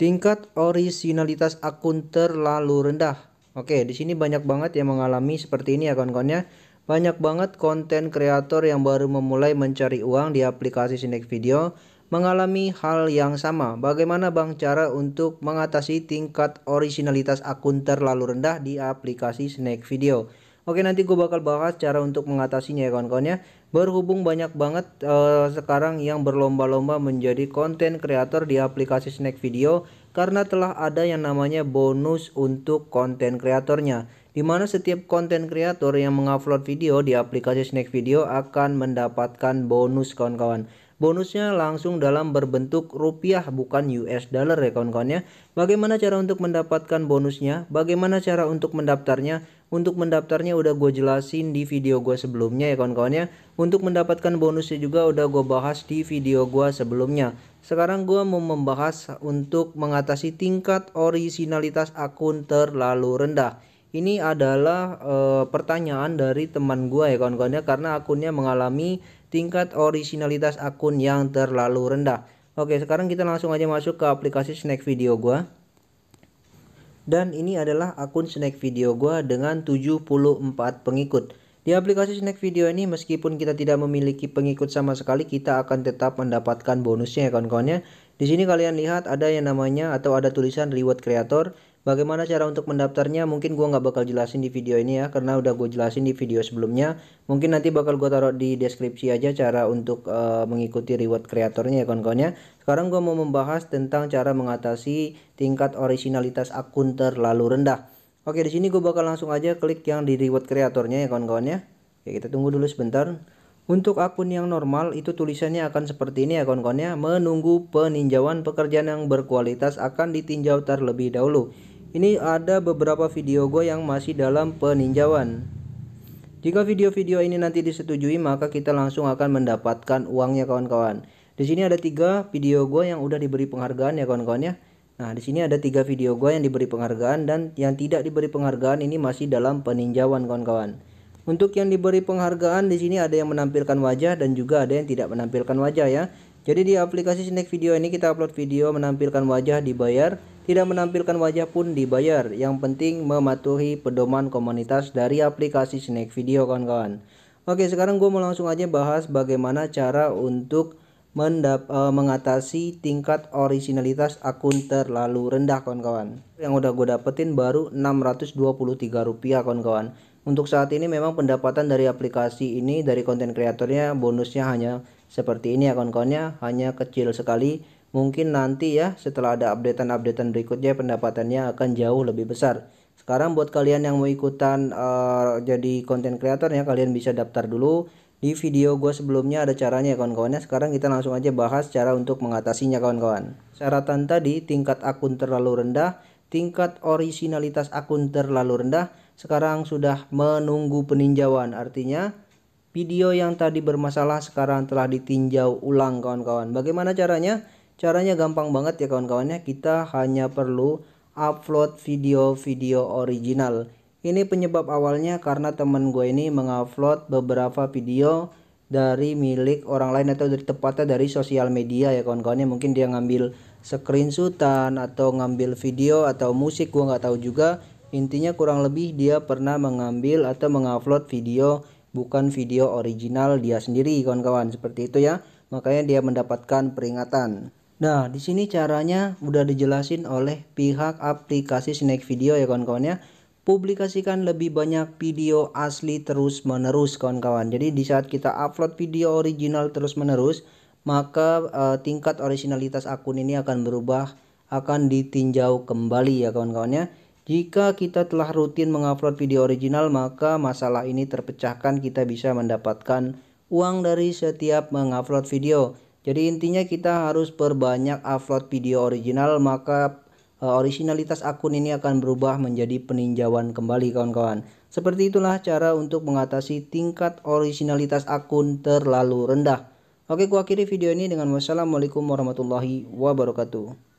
Tingkat orisinalitas akun terlalu rendah. Oke, di sini banyak banget yang mengalami seperti ini ya kawan kawannya Banyak banget konten kreator yang baru memulai mencari uang di aplikasi Sinek Video mengalami hal yang sama. Bagaimana Bang cara untuk mengatasi tingkat orisinalitas akun terlalu rendah di aplikasi Snack Video? Oke nanti gue bakal bahas cara untuk mengatasinya ya kawan-kawan ya Berhubung banyak banget uh, sekarang yang berlomba-lomba menjadi konten kreator di aplikasi Snack Video Karena telah ada yang namanya bonus untuk konten kreatornya Dimana setiap konten kreator yang mengupload video di aplikasi Snack Video akan mendapatkan bonus kawan-kawan bonusnya langsung dalam berbentuk rupiah bukan US dollar ya kawan kawannya bagaimana cara untuk mendapatkan bonusnya bagaimana cara untuk mendaftarnya untuk mendaftarnya udah gue jelasin di video gue sebelumnya ya kawan kawannya untuk mendapatkan bonusnya juga udah gue bahas di video gue sebelumnya sekarang gue mau membahas untuk mengatasi tingkat orisinalitas akun terlalu rendah ini adalah e, pertanyaan dari teman gue ya kawan-kawannya karena akunnya mengalami tingkat originalitas akun yang terlalu rendah. Oke, sekarang kita langsung aja masuk ke aplikasi Snack Video gua. Dan ini adalah akun Snack Video gua dengan 74 pengikut. Di aplikasi Snack Video ini meskipun kita tidak memiliki pengikut sama sekali, kita akan tetap mendapatkan bonusnya ya kawan-kawannya. Di sini kalian lihat ada yang namanya atau ada tulisan reward creator Bagaimana cara untuk mendaftarnya? Mungkin gue nggak bakal jelasin di video ini ya, karena udah gue jelasin di video sebelumnya. Mungkin nanti bakal gue taruh di deskripsi aja cara untuk uh, mengikuti reward kreatornya ya kawan kawannya Sekarang gue mau membahas tentang cara mengatasi tingkat originalitas akun terlalu rendah. Oke, di sini gue bakal langsung aja klik yang di reward kreatornya ya kawan kawannya Oke, kita tunggu dulu sebentar. Untuk akun yang normal itu tulisannya akan seperti ini ya kawan kawannya Menunggu peninjauan pekerjaan yang berkualitas akan ditinjau terlebih dahulu ini ada beberapa video gue yang masih dalam peninjauan. Jika video-video ini nanti disetujui, maka kita langsung akan mendapatkan uangnya kawan-kawan. Di sini ada tiga video gue yang udah diberi penghargaan ya kawan-kawan ya. Nah, di sini ada tiga video gue yang diberi penghargaan dan yang tidak diberi penghargaan ini masih dalam peninjauan kawan-kawan. Untuk yang diberi penghargaan di sini ada yang menampilkan wajah dan juga ada yang tidak menampilkan wajah ya. Jadi di aplikasi Snack Video ini kita upload video menampilkan wajah dibayar tidak menampilkan wajah pun dibayar, yang penting mematuhi pedoman komunitas dari aplikasi Snack Video kawan-kawan. Oke, sekarang gue mau langsung aja bahas bagaimana cara untuk mendap uh, mengatasi tingkat originalitas akun terlalu rendah kawan-kawan yang udah gue dapetin baru Rp623 kawan-kawan untuk saat ini memang pendapatan dari aplikasi ini dari konten kreatornya bonusnya hanya seperti ini ya kawan-kawannya hanya kecil sekali mungkin nanti ya setelah ada updatean-updatean berikutnya pendapatannya akan jauh lebih besar. Sekarang buat kalian yang mau ikutan uh, jadi konten kreator ya kalian bisa daftar dulu di video gue sebelumnya ada caranya ya kawan-kawannya sekarang kita langsung aja bahas cara untuk mengatasinya kawan-kawan syaratan tadi tingkat akun terlalu rendah tingkat orisinalitas akun terlalu rendah sekarang sudah menunggu peninjauan artinya video yang tadi bermasalah sekarang telah ditinjau ulang kawan-kawan bagaimana caranya Caranya gampang banget ya kawan-kawannya. Kita hanya perlu upload video-video original. Ini penyebab awalnya karena temen gue ini mengupload beberapa video dari milik orang lain atau dari tepatnya dari sosial media ya kawan-kawannya. Mungkin dia ngambil screenshotan atau ngambil video atau musik gue nggak tahu juga. Intinya kurang lebih dia pernah mengambil atau mengupload video bukan video original dia sendiri kawan-kawan. Seperti itu ya. Makanya dia mendapatkan peringatan. Nah, di sini caranya udah dijelasin oleh pihak aplikasi Snack Video ya kawan-kawan ya. Publikasikan lebih banyak video asli terus-menerus kawan-kawan. Jadi di saat kita upload video original terus-menerus, maka uh, tingkat originalitas akun ini akan berubah, akan ditinjau kembali ya kawan-kawannya. Jika kita telah rutin mengupload video original, maka masalah ini terpecahkan, kita bisa mendapatkan uang dari setiap mengupload video jadi intinya kita harus perbanyak upload video original maka e, originalitas akun ini akan berubah menjadi peninjauan kembali kawan-kawan seperti itulah cara untuk mengatasi tingkat originalitas akun terlalu rendah Oke, ku akhiri video ini dengan wassalamualaikum warahmatullahi wabarakatuh.